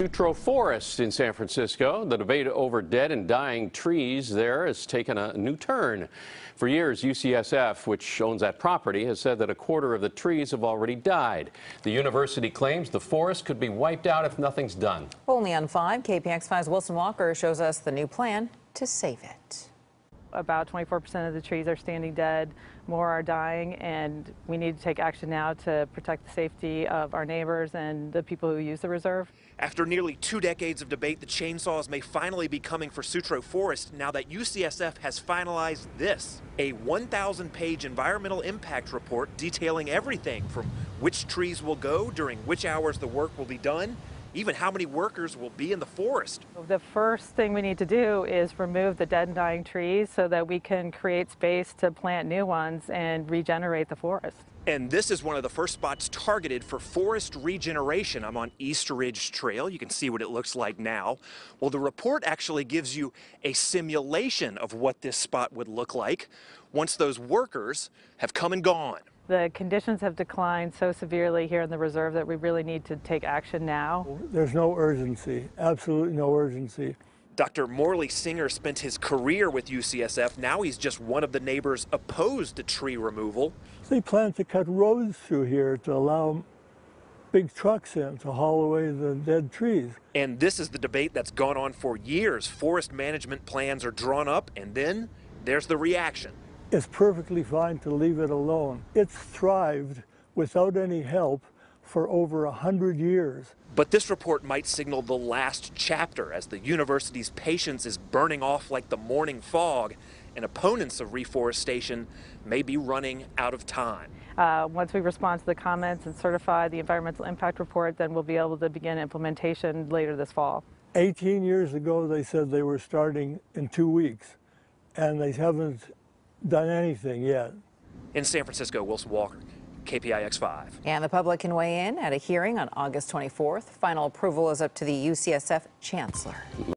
Sutro Forest in San Francisco. The debate over dead and dying trees there has taken a new turn. For years, UCSF, which owns that property, has said that a quarter of the trees have already died. The university claims the forest could be wiped out if nothing's done. Only on 5, KPX5's Wilson Walker shows us the new plan to save it about 24% of the trees are standing dead, more are dying, and we need to take action now to protect the safety of our neighbors and the people who use the reserve. After nearly two decades of debate, the chainsaws may finally be coming for Sutro Forest now that UCSF has finalized this, a 1,000-page environmental impact report detailing everything from which trees will go during which hours the work will be done, even how many workers will be in the forest. The first thing we need to do is remove the dead and dying trees so that we can create space to plant new ones and regenerate the forest. And this is one of the first spots targeted for forest regeneration. I'm on East Ridge Trail. You can see what it looks like now. Well, the report actually gives you a simulation of what this spot would look like once those workers have come and gone. The conditions have declined so severely here in the reserve that we really need to take action now. There's no urgency, absolutely no urgency. Dr. Morley Singer spent his career with UCSF. Now he's just one of the neighbors opposed to tree removal. They plan to cut roads through here to allow big trucks in to haul away the dead trees. And this is the debate that's gone on for years. Forest management plans are drawn up, and then there's the reaction it's perfectly fine to leave it alone. It's thrived without any help for over a 100 years. But this report might signal the last chapter as the university's patience is burning off like the morning fog and opponents of reforestation may be running out of time. Uh, once we respond to the comments and certify the environmental impact report, then we'll be able to begin implementation later this fall. 18 years ago, they said they were starting in two weeks, and they haven't done anything yet. In San Francisco, Wilson Walker, KPIX 5. And the public can weigh in at a hearing on August 24th. Final approval is up to the UCSF chancellor.